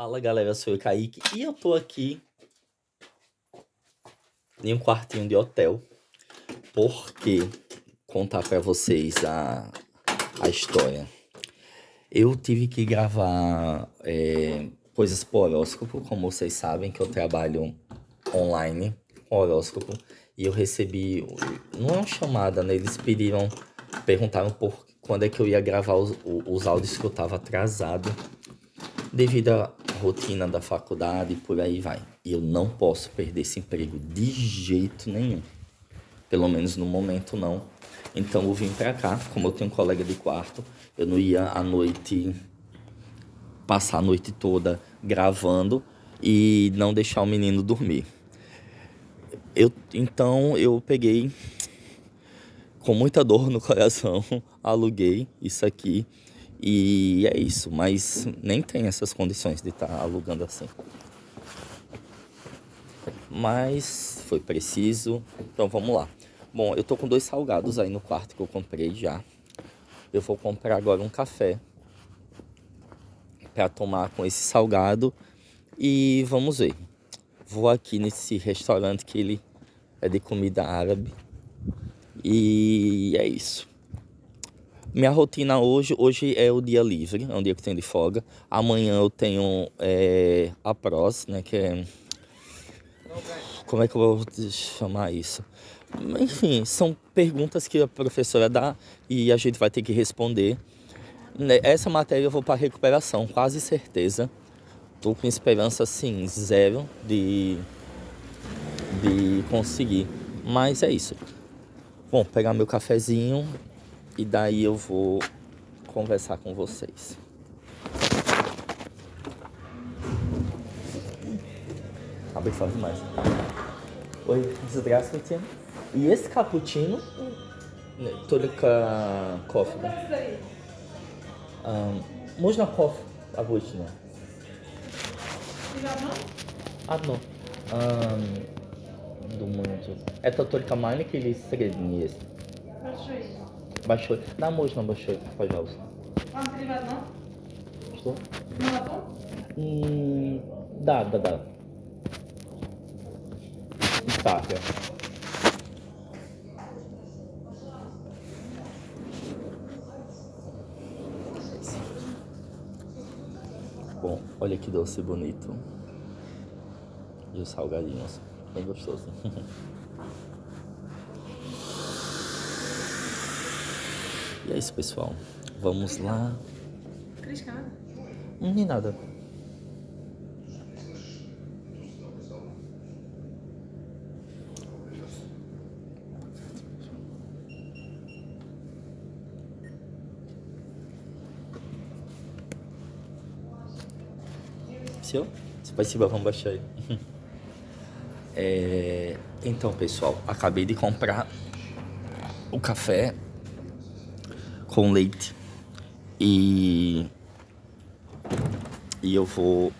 Fala galera, sou eu Kaique e eu tô aqui em um quartinho de hotel porque contar para vocês a, a história. Eu tive que gravar é, coisas por horóscopo, como vocês sabem que eu trabalho online com horóscopo e eu recebi, não é uma chamada, né? Eles pediram, perguntaram por quando é que eu ia gravar os, os áudios que eu tava atrasado devido a rotina da faculdade e por aí vai. E eu não posso perder esse emprego de jeito nenhum. Pelo menos no momento não. Então eu vim para cá, como eu tenho um colega de quarto, eu não ia à noite passar a noite toda gravando e não deixar o menino dormir. Eu, então eu peguei com muita dor no coração, aluguei isso aqui e é isso, mas nem tem essas condições de estar tá alugando assim. Mas foi preciso, então vamos lá. Bom, eu tô com dois salgados aí no quarto que eu comprei já. Eu vou comprar agora um café para tomar com esse salgado e vamos ver. Vou aqui nesse restaurante que ele é de comida árabe e é isso. Minha rotina hoje, hoje é o dia livre, é um dia que tem de folga. Amanhã eu tenho é, a PROS, né, que é... Como é que eu vou chamar isso? Enfim, são perguntas que a professora dá e a gente vai ter que responder. Né, essa matéria eu vou para recuperação, quase certeza. Tô com esperança, assim, zero de, de conseguir. Mas é isso. Bom, pegar meu cafezinho, e daí eu vou conversar com vocês. abre de demais. Oi, desgraça que E esse cappuccino, né, todo com coffee. Né? Um, можно кофе обычно? Одно? Одно. Думаю, это только маленький или средний есть? Большой есть. Baixou. Dá um não, baixei. Pode jogar. Tá ligado não? Estou. Não dá Hum. Dá, dá, dá. Tá, aqui, Bom, olha que doce bonito. E os salgadinhos. Bem gostoso. E é isso, pessoal. Vamos lá. Criscada. Não né? tem hum, nada. Seu? Спасибо вам baixar. É, então, pessoal, acabei de comprar o café com leite. E, e eu vou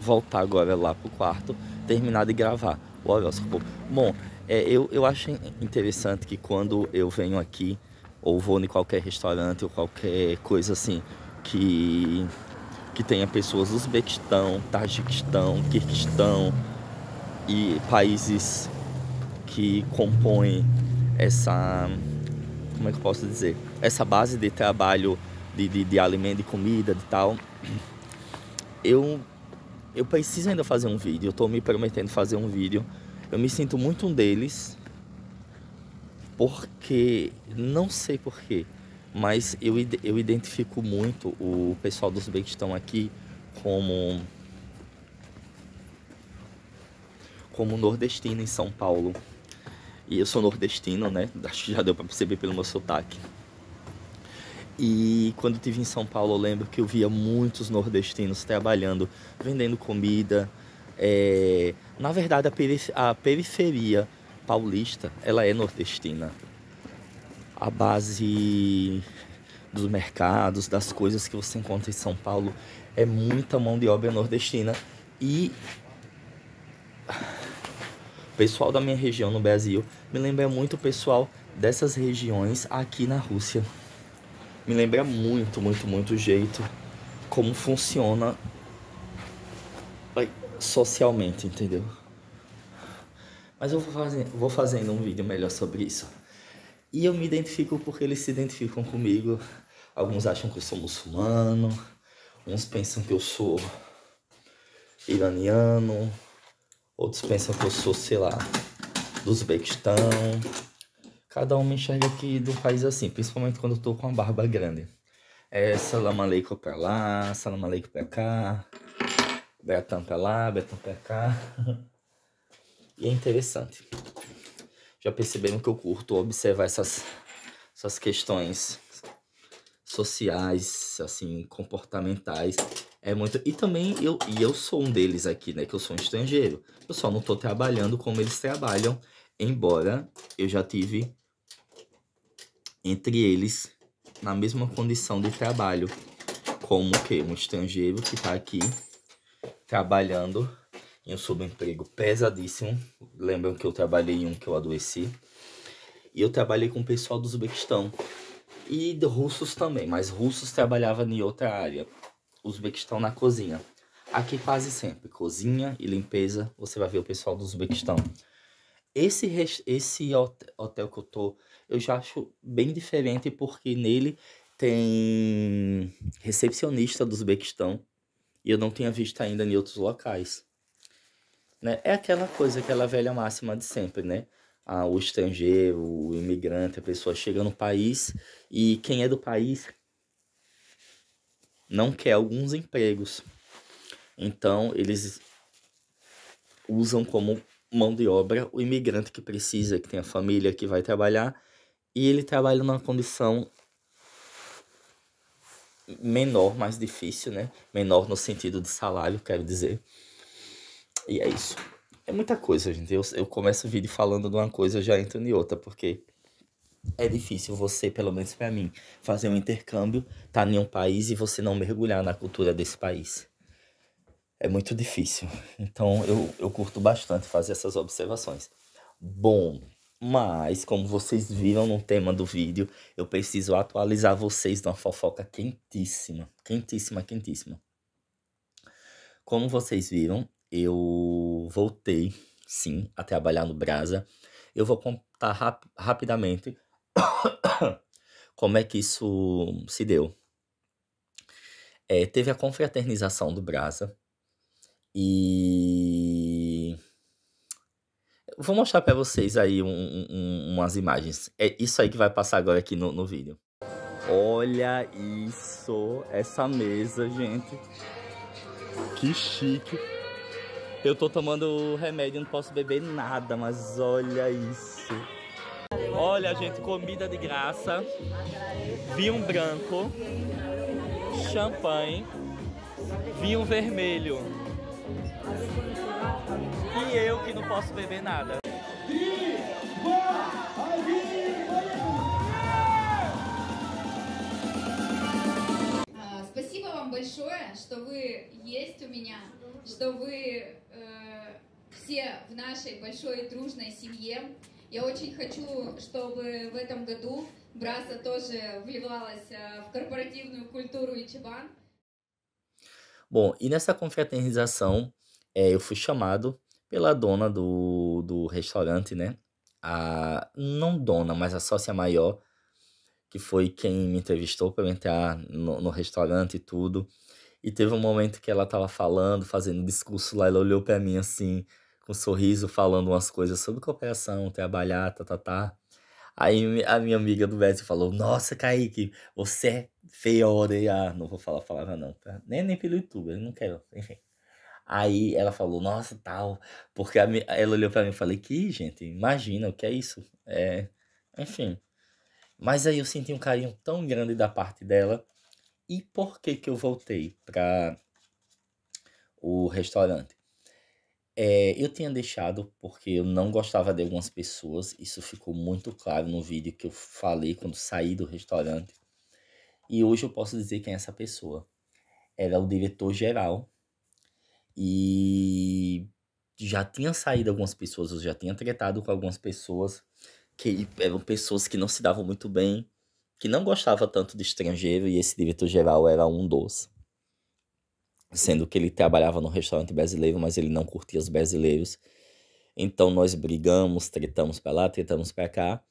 voltar agora lá pro quarto, terminar de gravar o horóscopo. Bom, é, eu, eu acho interessante que quando eu venho aqui, ou vou em qualquer restaurante, ou qualquer coisa assim, que, que tenha pessoas do Uzbequistão, Tajiquistão, Kirguistão, e países que compõem essa como é que eu posso dizer, essa base de trabalho de, de, de alimento, de comida, de tal, eu, eu preciso ainda fazer um vídeo, eu estou me prometendo fazer um vídeo. Eu me sinto muito um deles, porque, não sei porquê, mas eu, eu identifico muito o pessoal dos que estão aqui como como nordestino em São Paulo. E eu sou nordestino, né? Acho que já deu para perceber pelo meu sotaque. E quando estive em São Paulo, eu lembro que eu via muitos nordestinos trabalhando, vendendo comida. É... Na verdade, a, perif a periferia paulista, ela é nordestina. A base dos mercados, das coisas que você encontra em São Paulo, é muita mão de obra nordestina. E pessoal da minha região no Brasil me lembra muito o pessoal dessas regiões aqui na Rússia. Me lembra muito, muito, muito o jeito como funciona socialmente, entendeu? Mas eu vou, fazer, vou fazendo um vídeo melhor sobre isso. E eu me identifico porque eles se identificam comigo. Alguns acham que eu sou muçulmano, uns pensam que eu sou iraniano, Outros pensam que eu sou, sei lá, do Uzbequistão. Cada um me enxerga aqui do país assim, principalmente quando eu tô com a barba grande. É salam aleikum pra lá, salam aleikum pra cá, Betão pra lá, Betão pra cá. e é interessante. Já perceberam que eu curto observar essas, essas questões sociais, assim, comportamentais é muito. E também eu, e eu sou um deles aqui, né? Que eu sou um estrangeiro. Eu só não tô trabalhando como eles trabalham, embora eu já tive entre eles na mesma condição de trabalho. Como que um estrangeiro que tá aqui trabalhando em um subemprego pesadíssimo. Lembram que eu trabalhei em um que eu adoeci. E eu trabalhei com o pessoal do Uzbequistão. E russos também, mas russos trabalhava em outra área. Uzbequistão na cozinha. Aqui quase sempre, cozinha e limpeza, você vai ver o pessoal do Uzbequistão. Esse, esse hotel que eu tô, eu já acho bem diferente porque nele tem recepcionista do Uzbequistão e eu não tinha visto ainda em outros locais. Né? É aquela coisa, aquela velha máxima de sempre, né? Ah, o estrangeiro, o imigrante, a pessoa chega no país e quem é do país não quer alguns empregos. Então, eles usam como mão de obra o imigrante que precisa, que tem a família, que vai trabalhar, e ele trabalha numa condição menor, mais difícil, né? Menor no sentido de salário, quero dizer. E é isso. É muita coisa, gente. Eu, eu começo o vídeo falando de uma coisa, já entro em outra, porque é difícil você, pelo menos para mim, fazer um intercâmbio, estar tá em um país e você não mergulhar na cultura desse país. É muito difícil. Então eu, eu curto bastante fazer essas observações. Bom, mas como vocês viram no tema do vídeo, eu preciso atualizar vocês de uma fofoca quentíssima, quentíssima, quentíssima. Como vocês viram, eu voltei, sim, a trabalhar no Brasa. Eu vou contar rap rapidamente Como é que isso se deu? É, teve a confraternização do Brasa e vou mostrar para vocês aí um, um, umas imagens. É isso aí que vai passar agora aqui no, no vídeo. Olha isso, essa mesa, gente. Que chique. Eu tô tomando remédio, não posso beber nada, mas olha isso. Olha, gente, comida de graça. Vinho branco. Champanhe. Vinho vermelho. E eu que não posso beber nada. Спасибо вам большое, что вы есть у меня, что вы э, все в нашей большой дружной семье. Я очень хочу, чтобы в этом году Браса тоже вливалась в корпоративную культуру Ичибан. Bom, e nessa confraternização é, eu fui chamado pela dona do, do restaurante, né? A, não dona, mas a sócia maior, que foi quem me entrevistou para eu entrar no, no restaurante e tudo. E teve um momento que ela estava falando, fazendo discurso lá, ela olhou para mim assim, com um sorriso, falando umas coisas sobre cooperação, trabalhar, tá, tá, tá. Aí a minha amiga do Brasil falou, nossa, Kaique, você é feia, e, ah, não vou falar palavra não, tá? Nem, nem pelo YouTube, eu não quero, enfim. Aí ela falou, nossa, tal, porque a, ela olhou para mim e falei, que gente, imagina, o que é isso? É, enfim. Mas aí eu senti um carinho tão grande da parte dela. E por que que eu voltei para o restaurante? É, eu tinha deixado porque eu não gostava de algumas pessoas, isso ficou muito claro no vídeo que eu falei quando saí do restaurante. E hoje eu posso dizer quem é essa pessoa. Era é o diretor geral e já tinha saído algumas pessoas, eu já tinha tratado com algumas pessoas que eram pessoas que não se davam muito bem, que não gostava tanto de estrangeiro e esse diretor geral era um dos sendo que ele trabalhava no restaurante brasileiro, mas ele não curtia os brasileiros. Então nós brigamos, tretamos para lá, tretamos para cá.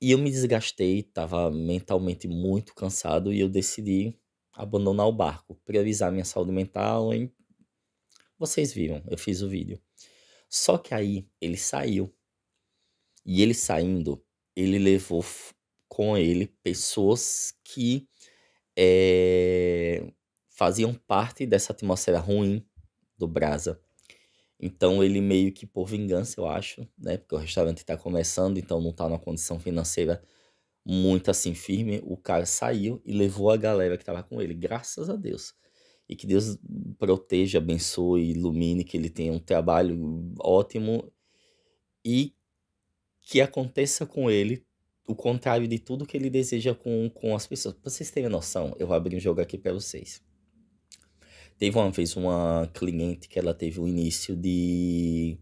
E eu me desgastei, estava mentalmente muito cansado e eu decidi abandonar o barco, priorizar minha saúde mental. E... Vocês viram, eu fiz o vídeo. Só que aí ele saiu. E ele saindo, ele levou com ele pessoas que é, faziam parte dessa atmosfera ruim do Brasa. Então ele meio que por vingança, eu acho, né? Porque o restaurante está começando, então não está numa condição financeira muito assim firme. O cara saiu e levou a galera que estava tá com ele, graças a Deus. E que Deus proteja, abençoe, ilumine, que ele tenha um trabalho ótimo e que aconteça com ele o contrário de tudo que ele deseja com, com as pessoas. Pra vocês terem noção, eu vou abrir um jogo aqui para vocês. Teve uma vez uma cliente que ela teve o um início de.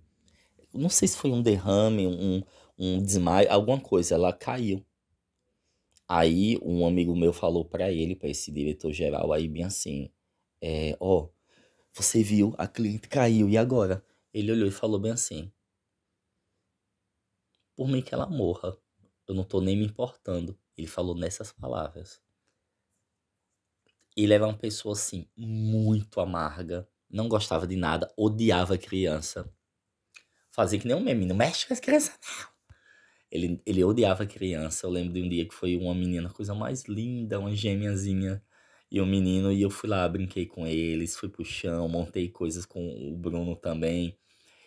Não sei se foi um derrame, um, um desmaio, alguma coisa. Ela caiu. Aí um amigo meu falou para ele, para esse diretor geral aí, bem assim: é, Ó, oh, você viu, a cliente caiu, e agora? Ele olhou e falou bem assim: Por mim que ela morra. Eu não tô nem me importando. Ele falou nessas palavras. Ele era uma pessoa assim, muito amarga, não gostava de nada, odiava criança. Fazia que nem um meme, não mexe com as crianças, não. Ele, ele odiava criança. Eu lembro de um dia que foi uma menina, coisa mais linda, uma gêmeazinha e um menino. E eu fui lá, brinquei com eles, fui pro chão, montei coisas com o Bruno também.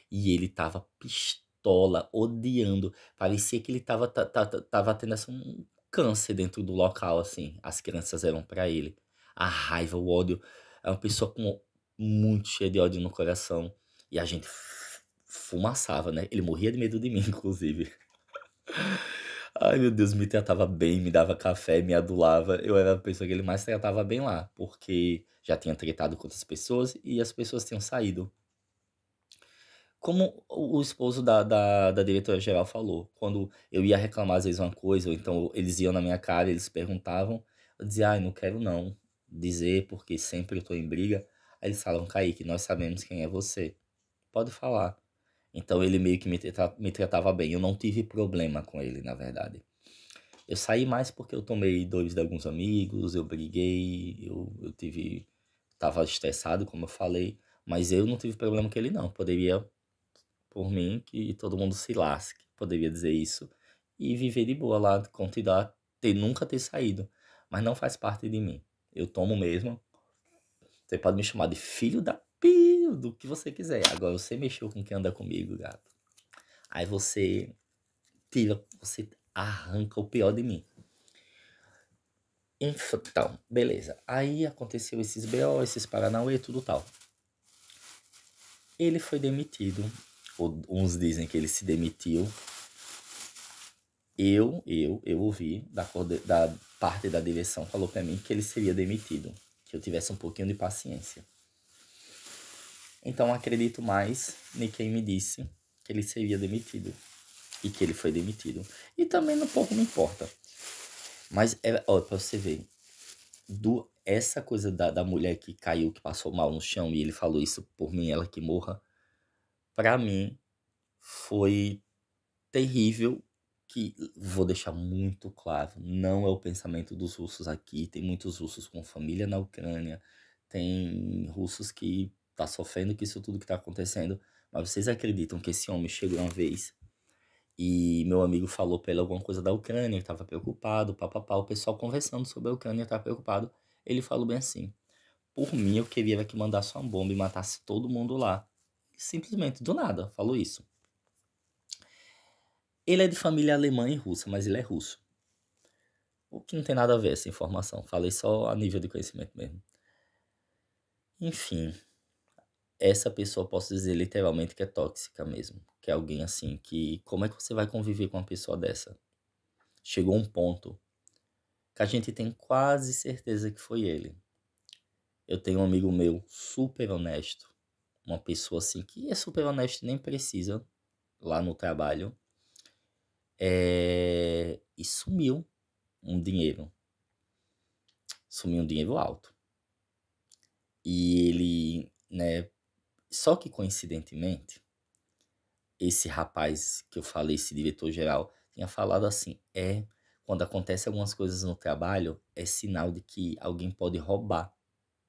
E ele tava pistola, odiando. Parecia que ele tava, tava, tava tendo assim, um câncer dentro do local, assim. As crianças eram para ele a raiva, o ódio. É uma pessoa com muito cheia de ódio no coração. E a gente fumaçava, né? Ele morria de medo de mim, inclusive. Ai, meu Deus, me tratava bem, me dava café, me adulava. Eu era a pessoa que ele mais tratava bem lá, porque já tinha tratado com outras pessoas e as pessoas tinham saído. Como o esposo da, da, da diretora-geral falou, quando eu ia reclamar às vezes uma coisa, ou então eles iam na minha cara, eles perguntavam, eu dizia, ai, não quero não dizer porque sempre eu tô em briga. Aí eles falam, Kaique, nós sabemos quem é você. Pode falar. Então ele meio que me, tra me tratava bem. Eu não tive problema com ele, na verdade. Eu saí mais porque eu tomei dores de alguns amigos, eu briguei, eu, eu tive. Tava estressado, como eu falei. Mas eu não tive problema com ele, não. Poderia, por mim, que todo mundo se lasque. Poderia dizer isso. E viver de boa lá, continuar, ter, nunca ter saído. Mas não faz parte de mim. Eu tomo mesmo. Você pode me chamar de filho da pio, do que você quiser. Agora você mexeu com quem anda comigo, gato. Aí você tira, você arranca o pior de mim. Então, beleza. Aí aconteceu esses BO, esses Paranauê, tudo tal. Ele foi demitido. Uns dizem que ele se demitiu eu, eu, eu ouvi da, da parte da direção falou para mim que ele seria demitido, que eu tivesse um pouquinho de paciência. Então acredito mais em quem me disse que ele seria demitido e que ele foi demitido. E também não pouco me importa. Mas é, ó, pra você ver, do, essa coisa da, da mulher que caiu, que passou mal no chão e ele falou isso por mim, ela que morra, para mim foi terrível que vou deixar muito claro, não é o pensamento dos russos aqui. Tem muitos russos com família na Ucrânia, tem russos que tá sofrendo com isso tudo que tá acontecendo. Mas vocês acreditam que esse homem chegou uma vez e meu amigo falou pra ele alguma coisa da Ucrânia, ele tava preocupado, papapá, o pessoal conversando sobre a Ucrânia tava tá preocupado. Ele falou bem assim: por mim eu queria que mandasse uma bomba e matasse todo mundo lá. Simplesmente do nada, falou isso. Ele é de família alemã e russa, mas ele é russo. O que não tem nada a ver essa informação. Falei só a nível de conhecimento mesmo. Enfim, essa pessoa posso dizer literalmente que é tóxica mesmo. Que é alguém assim que. Como é que você vai conviver com uma pessoa dessa? Chegou um ponto que a gente tem quase certeza que foi ele. Eu tenho um amigo meu super honesto. Uma pessoa assim que é super honesto e nem precisa lá no trabalho é, e sumiu um dinheiro. Sumiu um dinheiro alto. E ele, né? Só que coincidentemente, esse rapaz que eu falei, esse diretor-geral, tinha falado assim: é quando acontece algumas coisas no trabalho, é sinal de que alguém pode roubar,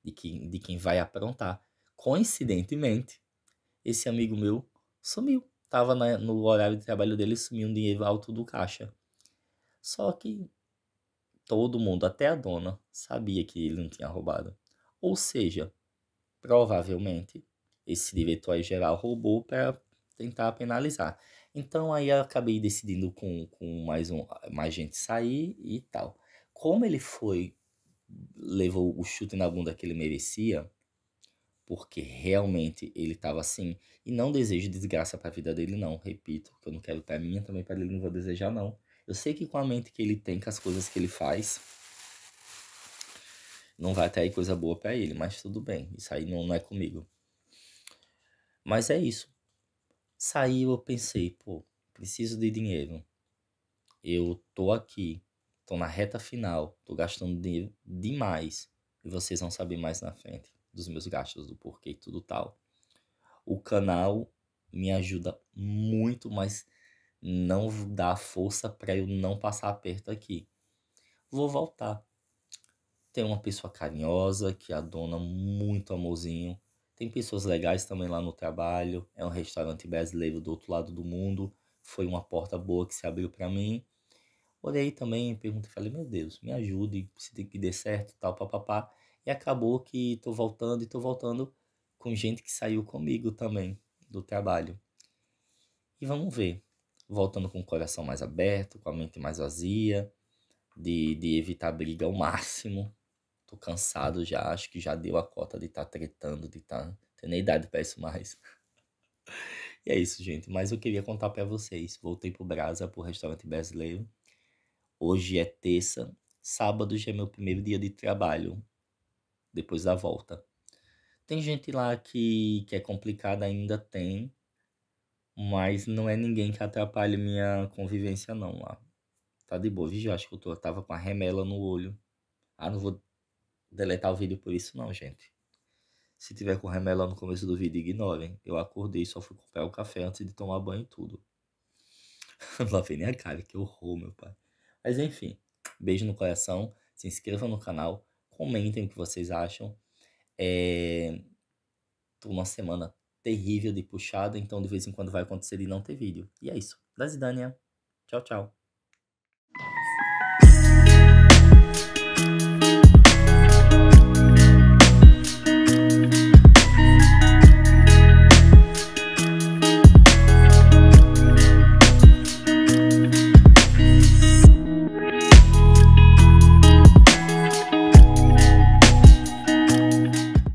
de, que, de quem vai aprontar. Coincidentemente, esse amigo meu sumiu estava no horário de trabalho dele sumiu um dinheiro alto do caixa. Só que todo mundo, até a dona, sabia que ele não tinha roubado. Ou seja, provavelmente esse diretor geral roubou para tentar penalizar. Então aí eu acabei decidindo com, com mais, um, mais gente sair e tal. Como ele foi, levou o chute na bunda que ele merecia, porque realmente ele estava assim. E não desejo desgraça para a vida dele, não. Repito, que eu não quero para minha também, para ele não vou desejar, não. Eu sei que com a mente que ele tem, com as coisas que ele faz, não vai ter coisa boa para ele, mas tudo bem. Isso aí não, não é comigo. Mas é isso. Saí, eu pensei, pô, preciso de dinheiro. Eu tô aqui, tô na reta final, tô gastando dinheiro demais. E vocês vão saber mais na frente dos meus gastos, do porquê e tudo tal. O canal me ajuda muito, mas não dá força para eu não passar aperto aqui. Vou voltar. Tem uma pessoa carinhosa que dona muito amorzinho. Tem pessoas legais também lá no trabalho. É um restaurante brasileiro do outro lado do mundo. Foi uma porta boa que se abriu para mim. Olhei também, perguntei, falei, meu Deus, me ajude, se tem que dê certo, tal, papapá. E acabou que tô voltando e tô voltando com gente que saiu comigo também do trabalho. E vamos ver. Voltando com o coração mais aberto, com a mente mais vazia, de, de evitar briga ao máximo. Tô cansado já, acho que já deu a cota de estar tá tretando, de estar. Tá... Tenho nem idade pra isso mais. e é isso, gente. Mas eu queria contar para vocês. Voltei pro Brasa, pro restaurante brasileiro. Hoje é terça. Sábado já é meu primeiro dia de trabalho depois da volta. Tem gente lá que, que é complicada, ainda tem, mas não é ninguém que atrapalhe minha convivência, não. Lá tá de boa, viu? Acho que eu tô, tava com a remela no olho. Ah, não vou deletar o vídeo por isso, não, gente. Se tiver com remela no começo do vídeo, ignorem. Eu acordei, só fui comprar o café antes de tomar banho e tudo. não lavei nem a cara, que horror, meu pai. Mas enfim, beijo no coração, se inscreva no canal Comentem o que vocês acham. É... Tô uma semana terrível de puxado, então de vez em quando vai acontecer de não ter vídeo. E é isso. Dazidania. Tchau, tchau.